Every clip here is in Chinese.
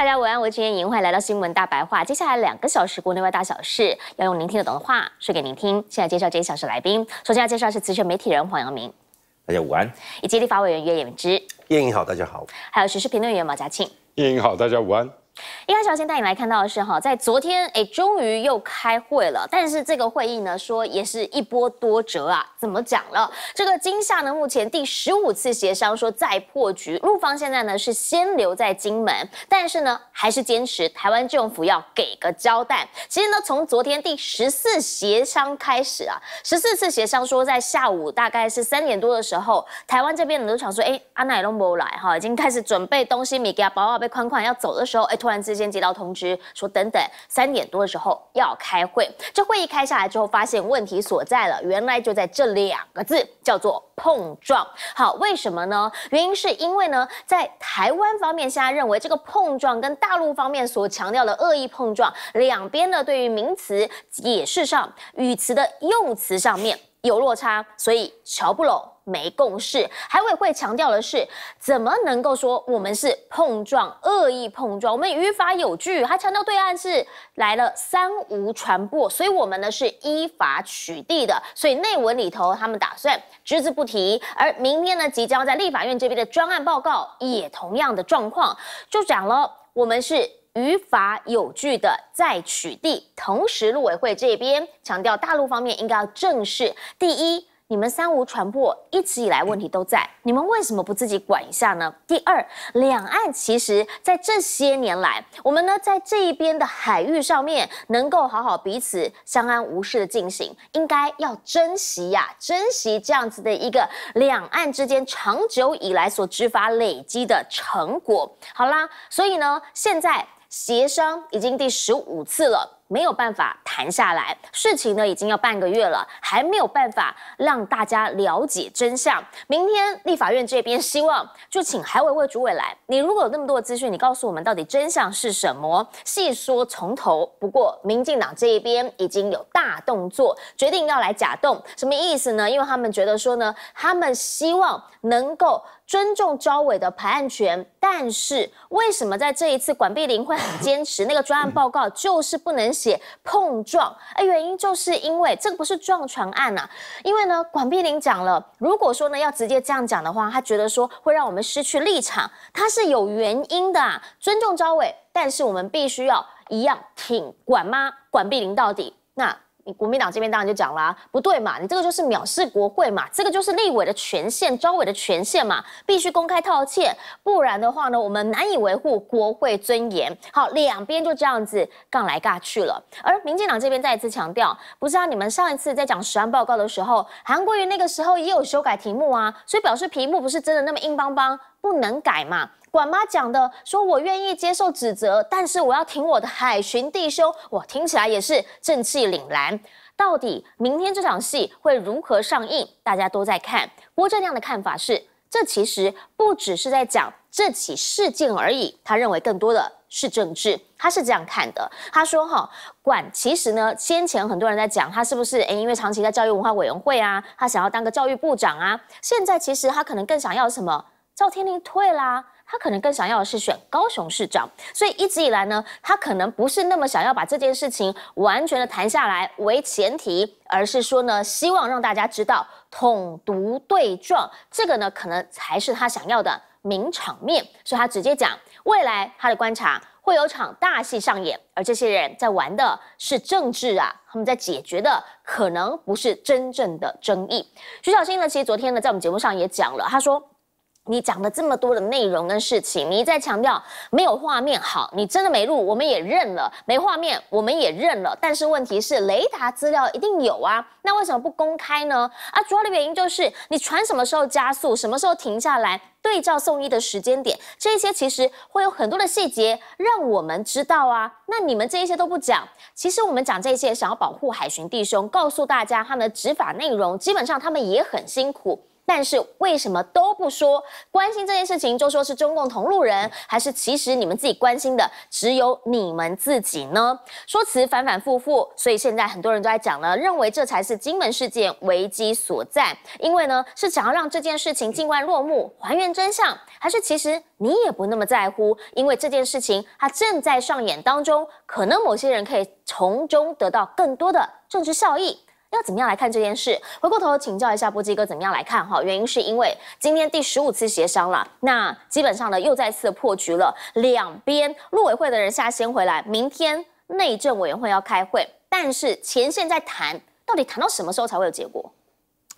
大家午安，我今天莹莹欢迎来到新闻大白话。接下来两个小时，国内外大小事要用您听得懂的话说给您听。现在介绍这一小时来宾，首先要介绍是资深媒体人黄耀明，大家午安；以及立法委员岳衍之，燕莹好，大家好；还有时事评论员毛家庆，燕 莹好，大家午安。一开始，我先带你来看到的是哈，在昨天，哎，终于又开会了，但是这个会议呢，说也是一波多折啊。怎么讲了？这个今夏呢，目前第十五次协商说再破局，陆方现在呢是先留在金门，但是呢还是坚持台湾政府要给个交代。其实呢，从昨天第十四协商开始啊，十四次协商说在下午大概是三点多的时候，台湾这边人都想说，哎，阿奶都没来哈，已经开始准备东西，米给他包好被框宽要走的时候，哎，突。突然之间接到通知，说等等，三点多的时候要开会。这会议开下来之后，发现问题所在了，原来就在这两个字，叫做碰撞。好，为什么呢？原因是因为呢，在台湾方面，现在认为这个碰撞跟大陆方面所强调的恶意碰撞，两边呢对于名词解释上、语词的用词上面。有落差，所以瞧不拢，没共识。海委会强调的是，怎么能够说我们是碰撞、恶意碰撞？我们于法有据。还强调对岸是来了三无船舶，所以我们呢是依法取缔的。所以内文里头他们打算只字不提。而明天呢即将在立法院这边的专案报告也同样的状况，就讲了我们是。于法有据的再取缔。同时，陆委会这边强调，大陆方面应该要正视：第一，你们三无船舶一直以来问题都在，你们为什么不自己管一下呢？第二，两岸其实在这些年来，我们呢在这一边的海域上面能够好好彼此相安无事的进行，应该要珍惜呀，珍惜这样子的一个两岸之间长久以来所执法累积的成果。好啦，所以呢，现在。协商已经第十五次了。没有办法谈下来，事情呢已经要半个月了，还没有办法让大家了解真相。明天立法院这边希望就请海委会主委来，你如果有那么多的资讯，你告诉我们到底真相是什么，细说从头。不过民进党这一边已经有大动作，决定要来假动，什么意思呢？因为他们觉得说呢，他们希望能够尊重朝委的排案权，但是为什么在这一次管碧玲会很坚持那个专案报告就是不能。写碰撞，哎，原因就是因为这个不是撞船案呐，因为呢，管碧玲讲了，如果说呢要直接这样讲的话，他觉得说会让我们失去立场，他是有原因的啊，尊重招委，但是我们必须要一样挺管妈管碧玲到底，那。国民党这边当然就讲啦，不对嘛，你这个就是藐视国会嘛，这个就是立委的权限、招委的权限嘛，必须公开套歉，不然的话呢，我们难以维护国会尊严。好，两边就这样子杠来杠去了。而民进党这边再一次强调，不知道你们上一次在讲实案报告的时候，韩国瑜那个时候也有修改题目啊，所以表示题目不是真的那么硬邦邦不能改嘛。管妈讲的，说我愿意接受指责，但是我要挺我的海巡弟兄。哇，听起来也是正气凛然。到底明天这场戏会如何上映？大家都在看。郭正亮的看法是，这其实不只是在讲这起事件而已。他认为更多的是政治。他是这样看的。他说：“哈，管其实呢，先前很多人在讲他是不是？诶，因为长期在教育文化委员会啊，他想要当个教育部长啊。现在其实他可能更想要什么？赵天麟退啦。”他可能更想要的是选高雄市长，所以一直以来呢，他可能不是那么想要把这件事情完全的谈下来为前提，而是说呢，希望让大家知道统独对撞这个呢，可能才是他想要的名场面，所以他直接讲，未来他的观察会有场大戏上演，而这些人在玩的是政治啊，他们在解决的可能不是真正的争议。徐小新呢，其实昨天呢，在我们节目上也讲了，他说。你讲了这么多的内容跟事情，你一再强调没有画面好，你真的没录，我们也认了，没画面我们也认了。但是问题是，雷达资料一定有啊，那为什么不公开呢？啊，主要的原因就是你船什么时候加速，什么时候停下来，对照送医的时间点，这些其实会有很多的细节让我们知道啊。那你们这一些都不讲，其实我们讲这些想要保护海巡弟兄，告诉大家他们的执法内容，基本上他们也很辛苦。但是为什么都不说关心这件事情，就说是中共同路人，还是其实你们自己关心的只有你们自己呢？说辞反反复复，所以现在很多人都在讲呢，认为这才是金门事件危机所在，因为呢是想要让这件事情尽快落幕，还原真相，还是其实你也不那么在乎，因为这件事情它正在上演当中，可能某些人可以从中得到更多的政治效益。要怎么样来看这件事？回过头请教一下波基哥怎么样来看哈？原因是因为今天第十五次协商了，那基本上呢又再次破局了。两边陆委会的人下先回来，明天内政委员会要开会，但是前线在谈，到底谈到什么时候才会有结果？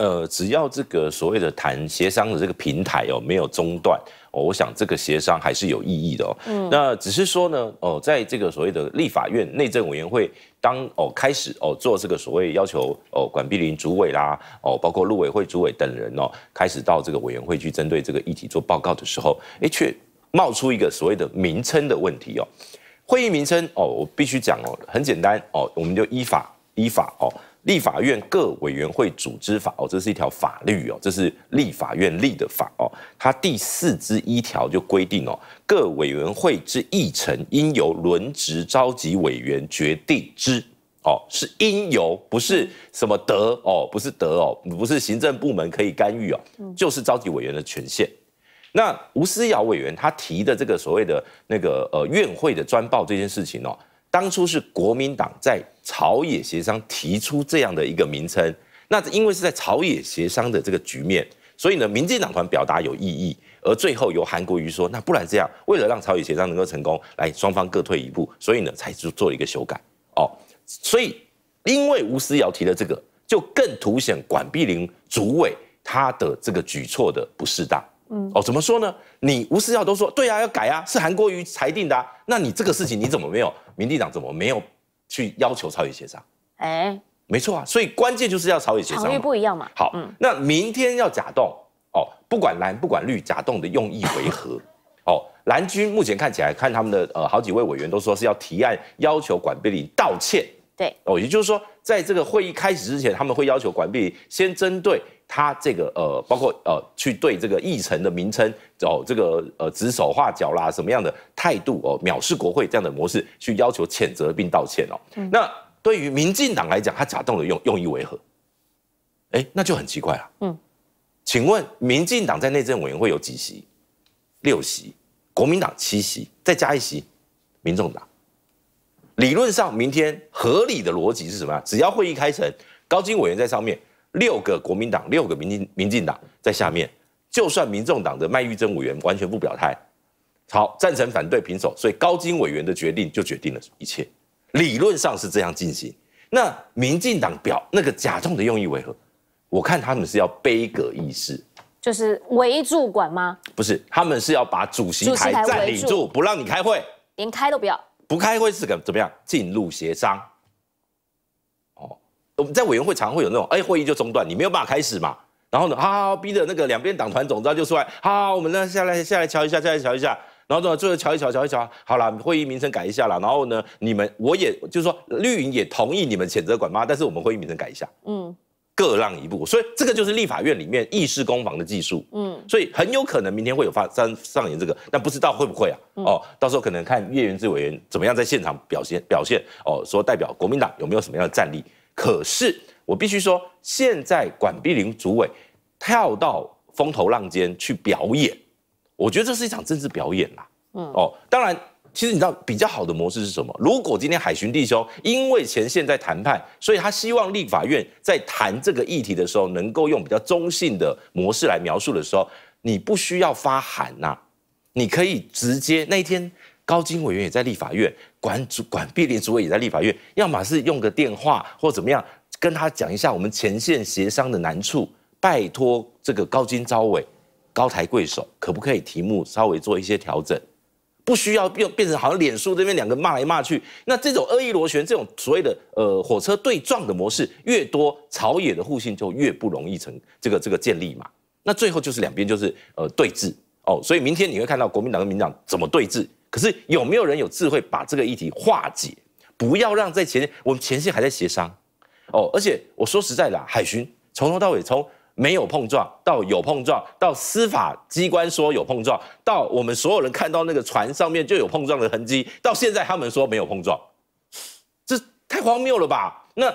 呃，只要这个所谓的谈协商的这个平台哦没有中断哦，我想这个协商还是有意义的哦。那只是说呢哦，在这个所谓的立法院内政委员会当哦开始哦做这个所谓要求哦管碧林主委啦哦，包括陆委会主委等人哦开始到这个委员会去针对这个议题做报告的时候，哎却冒出一个所谓的名称的问题哦。会议名称哦，我必须讲哦，很简单哦，我们就依法依法哦。立法院各委员会组织法哦，这是一条法律哦，这是立法院立的法哦。它第四之一条就规定哦，各委员会之议程应由轮值召集委员决定之哦，是应由不是什么得哦，不是得哦，不是行政部门可以干预哦，就是召集委员的权限。那吴思瑶委员他提的这个所谓的那个呃院会的专报这件事情哦，当初是国民党在。朝野协商提出这样的一个名称，那因为是在朝野协商的这个局面，所以呢，民进党团表达有异议，而最后由韩国瑜说，那不然这样，为了让朝野协商能够成功，来双方各退一步，所以呢，才做做一个修改哦。所以因为吴思瑶提了这个，就更凸显管碧玲主委他的这个举措的不适当。嗯哦，怎么说呢？你吴思瑶都说对呀，要改啊，是韩国瑜裁定的啊，那你这个事情你怎么没有民进党怎么没有？去要求朝野协商，哎，没错啊，所以关键就是要朝野协商。场不一样嘛。好，嗯，那明天要假动哦，不管蓝不管绿，假动的用意为何？哦，蓝军目前看起来看他们的呃，好几位委员都说是要提案要求管碧丽道歉。对哦，也就是说，在这个会议开始之前，他们会要求管碧先针对他这个呃，包括呃，去对这个议程的名称，哦，这个呃，指手画脚啦，什么样的态度哦，藐视国会这样的模式，去要求谴责并道歉哦。那对于民进党来讲，他假动的用用意为何？哎，那就很奇怪了。嗯，请问民进党在内政委员会有几席？六席，国民党七席，再加一席，民众党。理论上，明天合理的逻辑是什么只要会议开成，高金委员在上面，六个国民党、六个民进民进党在下面，就算民众党的麦玉珍委员完全不表态，好赞成、反对、平手，所以高金委员的决定就决定了一切。理论上是这样进行。那民进党表那个假状的用意为何？我看他们是要悲歌意事，就是围住管吗？不是，他们是要把主席台占领住，不让你开会，连开都不要。不开会是个怎么样？进入协商。哦，我们在委员会常会有那种，哎，会议就中断，你没有办法开始嘛。然后呢，好逼得那个两边党团总召就出来，好，我们呢下来下来瞧一下，下来瞧一下。然后呢，最后瞧一瞧，瞧一瞧，好了，会议名称改一下了。然后呢，你们，我也就是说，绿营也同意你们谴责管妈，但是我们会议名称改一下。嗯。各让一步，所以这个就是立法院里面议事攻防的技术，嗯，所以很有可能明天会有发上上演这个，但不知道会不会啊？哦，到时候可能看叶源志委员怎么样在现场表现表现，哦，说代表国民党有没有什么样的战力？可是我必须说，现在管碧玲主委跳到风头浪尖去表演，我觉得这是一场政治表演啦，嗯，哦，当然。其实你知道比较好的模式是什么？如果今天海巡弟兄因为前线在谈判，所以他希望立法院在谈这个议题的时候，能够用比较中性的模式来描述的时候，你不需要发函呐，你可以直接那一天高经委员也在立法院，管主管币联主委也在立法院，要么是用个电话或怎么样跟他讲一下我们前线协商的难处，拜托这个高经招委高抬贵手，可不可以题目稍微做一些调整？不需要变变成好像脸书这边两个骂来骂去，那这种恶意螺旋，这种所谓的呃火车对撞的模式越多，朝野的互信就越不容易成这个这个建立嘛。那最后就是两边就是呃对峙哦，所以明天你会看到国民党跟民党怎么对峙。可是有没有人有智慧把这个议题化解？不要让在前我们前线还在协商哦，而且我说实在啦，海巡从头到尾从。没有碰撞到有碰撞到司法机关说有碰撞到我们所有人看到那个船上面就有碰撞的痕迹到现在他们说没有碰撞，这太荒谬了吧？那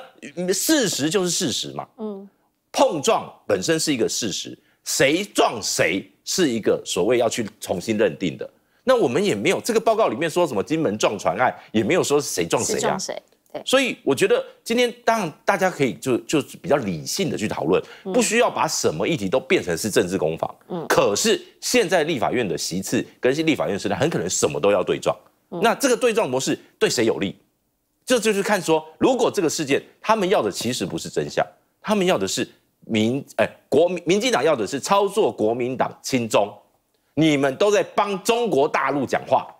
事实就是事实嘛。嗯，碰撞本身是一个事实，谁撞谁是一个所谓要去重新认定的。那我们也没有这个报告里面说什么金门撞船案，也没有说谁撞谁。所以我觉得今天当然大家可以就就比较理性的去讨论，不需要把什么议题都变成是政治攻防。嗯。可是现在立法院的席次跟立法院时代很可能什么都要对撞。嗯。那这个对撞模式对谁有利？这就是看说，如果这个事件他们要的其实不是真相，他们要的是民哎国民民进党要的是操作国民党亲中，你们都在帮中国大陆讲话，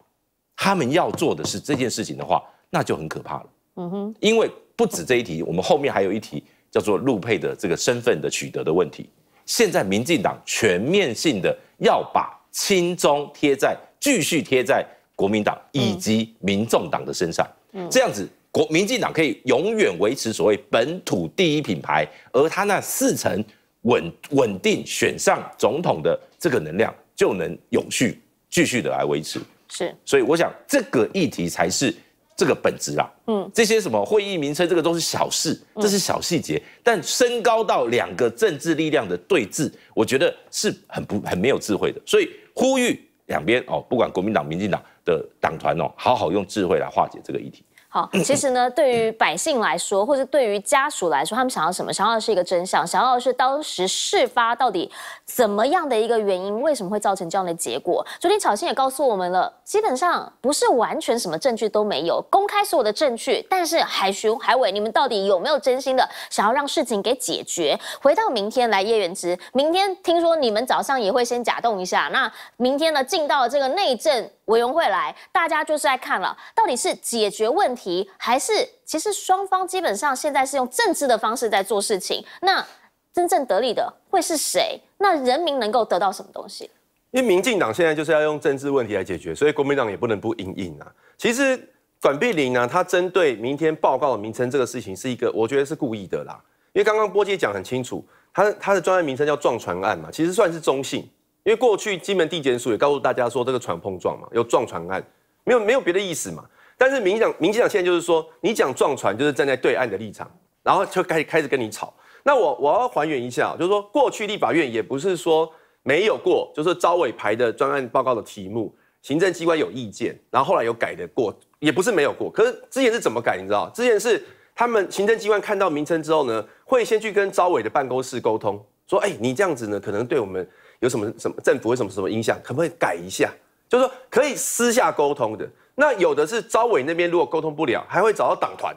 他们要做的是这件事情的话，那就很可怕了。嗯哼，因为不止这一题，我们后面还有一题叫做陆配的这个身份的取得的问题。现在民进党全面性的要把亲中贴在继续贴在国民党以及民众党的身上，嗯、这样子国民进党可以永远维持所谓本土第一品牌，而他那四成稳稳定选上总统的这个能量就能永续继续的来维持。是，所以我想这个议题才是。这个本质啊，嗯，这些什么会议名称，这个都是小事，这是小细节，但升高到两个政治力量的对峙，我觉得是很不很没有智慧的，所以呼吁两边哦，不管国民党、民进党的党团哦，好好用智慧来化解这个议题。好，其实呢，对于百姓来说，或者对于家属来说，他们想要什么？想要的是一个真相，想要的是当时事发到底怎么样的一个原因，为什么会造成这样的结果？昨天巧心也告诉我们了，基本上不是完全什么证据都没有，公开所有的证据。但是海雄、海伟，你们到底有没有真心的想要让事情给解决？回到明天来叶元之，明天听说你们早上也会先假动一下，那明天呢，进到这个内政。委员会来，大家就是在看了，到底是解决问题，还是其实双方基本上现在是用政治的方式在做事情？那真正得利的会是谁？那人民能够得到什么东西？因为民进党现在就是要用政治问题来解决，所以国民党也不能不应应啊。其实，管碧林呢，他针对明天报告的名称这个事情，是一个我觉得是故意的啦。因为刚刚波姐讲很清楚，他他的专案名称叫撞船案嘛，其实算是中性。因为过去金门地检署也告诉大家说，这个船碰撞嘛，有撞船案，没有没有别的意思嘛。但是民进民进党现在就是说，你讲撞船就是站在对岸的立场，然后就开开始跟你吵。那我我要还原一下，就是说过去立法院也不是说没有过，就是招委排的专案报告的题目，行政机关有意见，然后后来有改的过，也不是没有过。可是之前是怎么改？你知道？之前是他们行政机关看到名称之后呢，会先去跟招委的办公室沟通，说，哎，你这样子呢，可能对我们。有什么什么政府有什么什么影响，可不可以改一下？就是说可以私下沟通的。那有的是招委那边如果沟通不了，还会找到党团，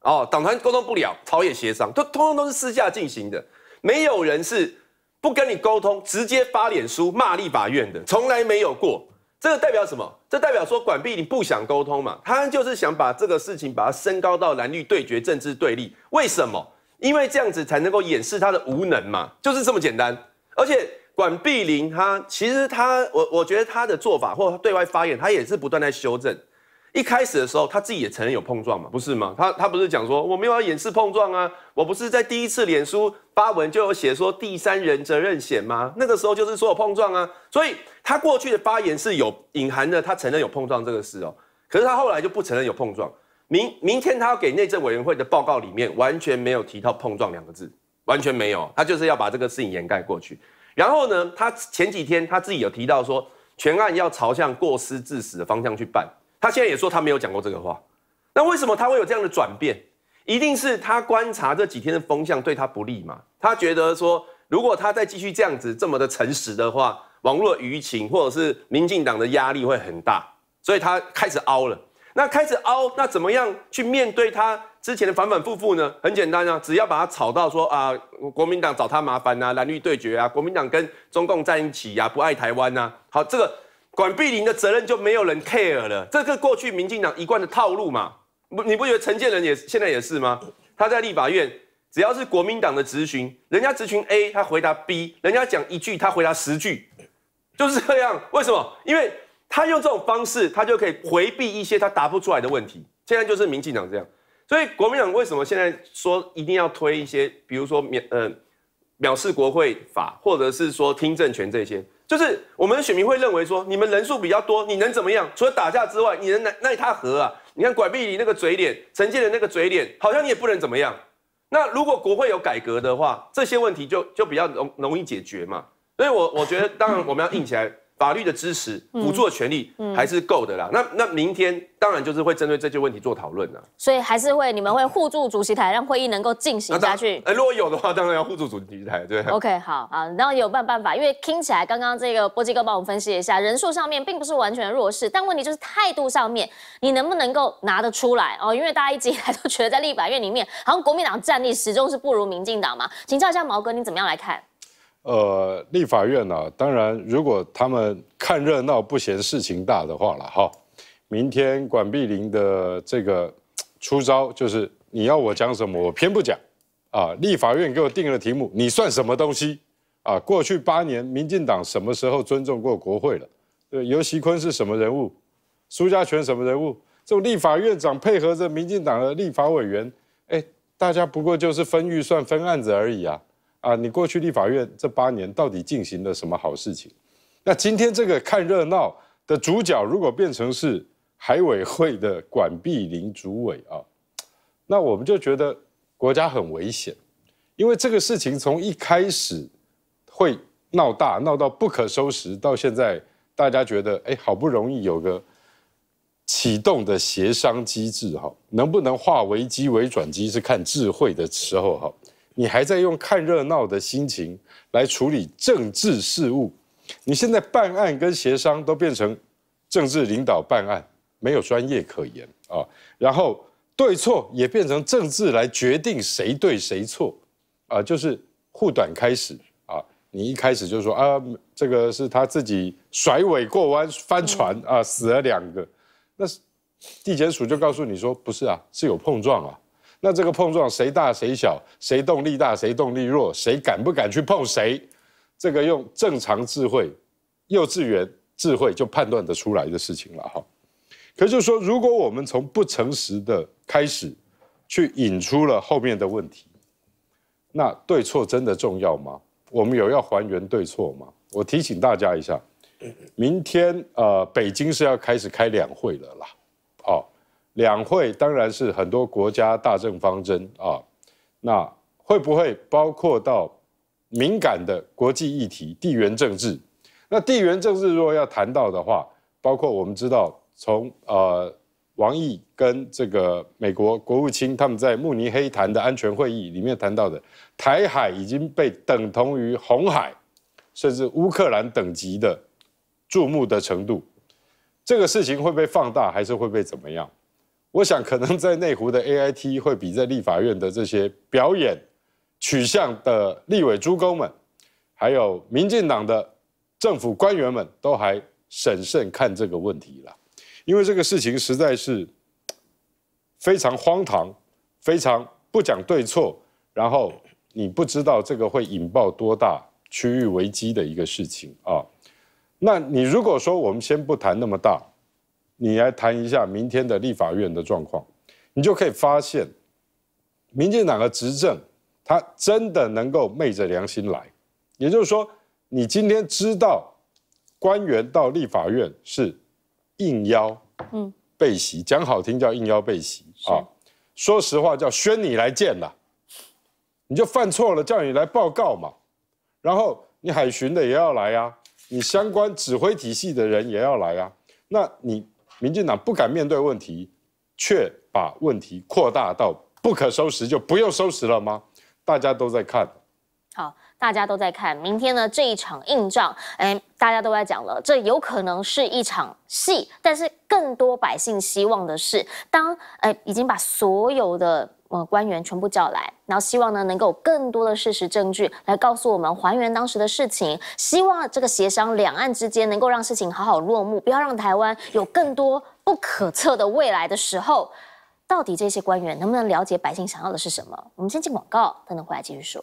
哦，党团沟通不了，朝野协商，都通通都是私下进行的。没有人是不跟你沟通，直接发脸书骂立法院的，从来没有过。这个代表什么？这代表说管碧你不想沟通嘛？他就是想把这个事情把它升高到蓝绿对决、政治对立。为什么？因为这样子才能够掩饰他的无能嘛，就是这么简单。而且。管碧林他其实他我我觉得他的做法或对外发言，他也是不断在修正。一开始的时候，他自己也承认有碰撞嘛，不是吗？他他不是讲说我没有要掩饰碰撞啊？我不是在第一次脸书发文就有写说第三人责任险吗？那个时候就是说有碰撞啊。所以他过去的发言是有隐含的，他承认有碰撞这个事哦。可是他后来就不承认有碰撞。明明天他要给内政委员会的报告里面完全没有提到碰撞两个字，完全没有。他就是要把这个事情掩盖过去。然后呢，他前几天他自己有提到说，全案要朝向过失致死的方向去办。他现在也说他没有讲过这个话。那为什么他会有这样的转变？一定是他观察这几天的风向对他不利嘛？他觉得说，如果他再继续这样子这么的诚实的话，网络舆情或者是民进党的压力会很大，所以他开始凹了。那开始凹，那怎么样去面对他？之前的反反复复呢，很简单啊，只要把它炒到说啊，国民党找他麻烦啊，蓝绿对决啊，国民党跟中共在一起呀，不爱台湾呐。好，这个管碧玲的责任就没有人 care 了。这个过去民进党一贯的套路嘛，不，你不觉得陈建仁也现在也是吗？他在立法院，只要是国民党的质询，人家质询 A，他回答 B，人家讲一句，他回答十句，就是这样。为什么？因为他用这种方式，他就可以回避一些他答不出来的问题。现在就是民进党这样。所以国民党为什么现在说一定要推一些，比如说藐呃藐视国会法，或者是说听证权这些，就是我们的选民会认为说，你们人数比较多，你能怎么样？除了打架之外，你能奈奈他何啊？你看管碧你那个嘴脸，陈建仁那个嘴脸，好像你也不能怎么样。那如果国会有改革的话，这些问题就就比较容容易解决嘛。所以我我觉得，当然我们要硬起来。法律的支持、辅助的权利还是够的啦。那那明天当然就是会针对这些问题做讨论了。所以还是会你们会互助主席台，让会议能够进行下去。哎，如果有的话，当然要互助主席台，对。OK，好好。然后有办办法，因为听起来刚刚这个波基哥帮我们分析一下，人数上面并不是完全弱势，但问题就是态度上面，你能不能够拿得出来哦？因为大家一直以来都觉得在立法院里面，好像国民党战力始终是不如民进党嘛。请教一下毛哥，你怎么样来看？呃，立法院啊，当然，如果他们看热闹不嫌事情大的话了哈。明天管碧林的这个出招就是，你要我讲什么，我偏不讲。啊，立法院给我定了题目，你算什么东西？啊，过去八年，民进党什么时候尊重过国会了？尤喜坤是什么人物？苏家全什么人物？这种立法院长配合着民进党的立法委员，哎，大家不过就是分预算、分案子而已啊。啊，你过去立法院这八年到底进行了什么好事情？那今天这个看热闹的主角如果变成是海委会的管碧林主委啊，那我们就觉得国家很危险，因为这个事情从一开始会闹大，闹到不可收拾，到现在大家觉得哎，好不容易有个启动的协商机制哈，能不能化危机为转机是看智慧的时候哈。你还在用看热闹的心情来处理政治事务，你现在办案跟协商都变成政治领导办案，没有专业可言啊。然后对错也变成政治来决定谁对谁错，啊，就是护短开始啊。你一开始就说啊，这个是他自己甩尾过弯翻船啊，死了两个。那是地检署就告诉你说，不是啊，是有碰撞啊。那这个碰撞谁大谁小，谁动力大谁动力弱，谁敢不敢去碰谁，这个用正常智慧、幼稚园智慧就判断得出来的事情了哈。可就说如果我们从不诚实的开始，去引出了后面的问题，那对错真的重要吗？我们有要还原对错吗？我提醒大家一下，明天呃北京是要开始开两会了啦，哦。两会当然是很多国家大政方针啊，那会不会包括到敏感的国际议题、地缘政治？那地缘政治如果要谈到的话，包括我们知道从呃王毅跟这个美国国务卿他们在慕尼黑谈的安全会议里面谈到的，台海已经被等同于红海，甚至乌克兰等级的注目的程度，这个事情会被放大还是会被怎么样？我想，可能在内湖的 AIT 会比在立法院的这些表演取向的立委诸公们，还有民进党的政府官员们都还审慎看这个问题了，因为这个事情实在是非常荒唐，非常不讲对错，然后你不知道这个会引爆多大区域危机的一个事情啊。那你如果说我们先不谈那么大。你来谈一下明天的立法院的状况，你就可以发现，民进党的执政，他真的能够昧着良心来，也就是说，你今天知道官员到立法院是应邀，嗯，被袭，讲好听叫应邀被袭啊，说实话叫宣你来见啦，你就犯错了，叫你来报告嘛，然后你海巡的也要来啊，你相关指挥体系的人也要来啊，那你。民进党不敢面对问题，却把问题扩大到不可收拾，就不用收拾了吗？大家都在看，好，大家都在看明天呢这一场硬仗，哎，大家都在讲了，这有可能是一场戏，但是更多百姓希望的是，当哎已经把所有的。呃，官员全部叫来，然后希望呢能够有更多的事实证据来告诉我们还原当时的事情。希望这个协商两岸之间能够让事情好好落幕，不要让台湾有更多不可测的未来的时候，到底这些官员能不能了解百姓想要的是什么？我们先进广告，等等回来继续说。